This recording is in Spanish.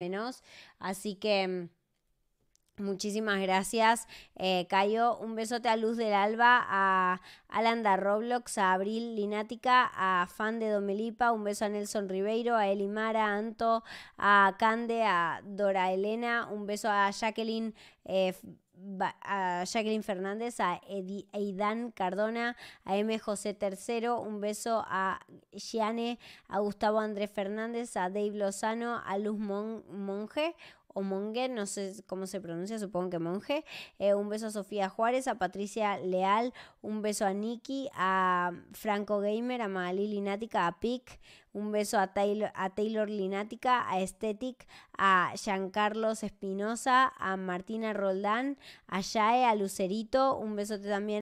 menos. Así que mm, muchísimas gracias, eh, Cayo. Un besote a Luz del Alba, a Alanda Roblox, a Abril Linática, a Fan de Domelipa, un beso a Nelson Ribeiro, a Elimara, a Anto, a Cande, a Dora Elena, un beso a Jacqueline. Eh, a Jacqueline Fernández, a Edi, Cardona, a M. José Tercero, un beso a Giane, a Gustavo Andrés Fernández, a Dave Lozano, a Luz Mon Monge, o Monge, no sé cómo se pronuncia, supongo que monje. Eh, un beso a Sofía Juárez, a Patricia Leal, un beso a Nikki, a Franco Gamer, a Malí Linática, a Pic, un beso a Taylor, a Taylor Linática, a Aesthetic, a Carlos Espinosa, a Martina Roldán, a Yae, a Lucerito, un besote también